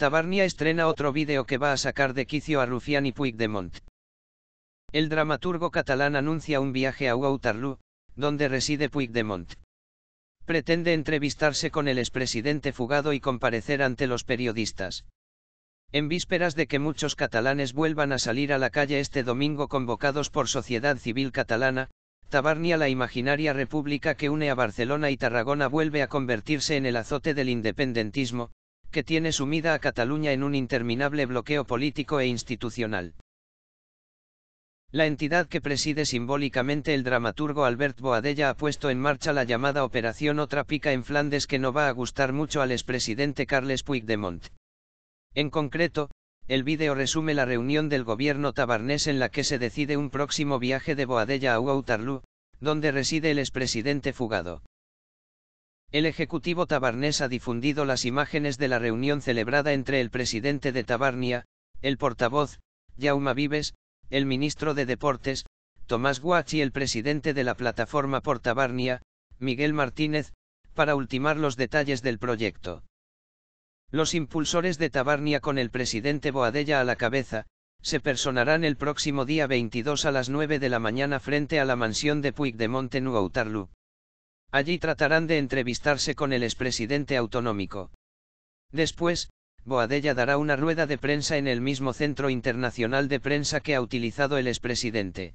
Tabarnia estrena otro vídeo que va a sacar de quicio a Rufián y Puigdemont. El dramaturgo catalán anuncia un viaje a Waterloo, donde reside Puigdemont. Pretende entrevistarse con el expresidente fugado y comparecer ante los periodistas. En vísperas de que muchos catalanes vuelvan a salir a la calle este domingo convocados por Sociedad Civil Catalana, Tabarnia la imaginaria república que une a Barcelona y Tarragona vuelve a convertirse en el azote del independentismo, que tiene sumida a Cataluña en un interminable bloqueo político e institucional. La entidad que preside simbólicamente el dramaturgo Albert Boadella ha puesto en marcha la llamada Operación Otra Pica en Flandes que no va a gustar mucho al expresidente Carles Puigdemont. En concreto, el vídeo resume la reunión del gobierno tabarnés en la que se decide un próximo viaje de Boadella a Waterloo, donde reside el expresidente fugado. El Ejecutivo Tabarnés ha difundido las imágenes de la reunión celebrada entre el presidente de Tabarnia, el portavoz, yauma Vives, el ministro de Deportes, Tomás Guachi y el presidente de la plataforma por Tabarnia, Miguel Martínez, para ultimar los detalles del proyecto. Los impulsores de Tabarnia con el presidente Boadella a la cabeza, se personarán el próximo día 22 a las 9 de la mañana frente a la mansión de Puig de Utarlu. Allí tratarán de entrevistarse con el expresidente autonómico. Después, Boadella dará una rueda de prensa en el mismo centro internacional de prensa que ha utilizado el expresidente.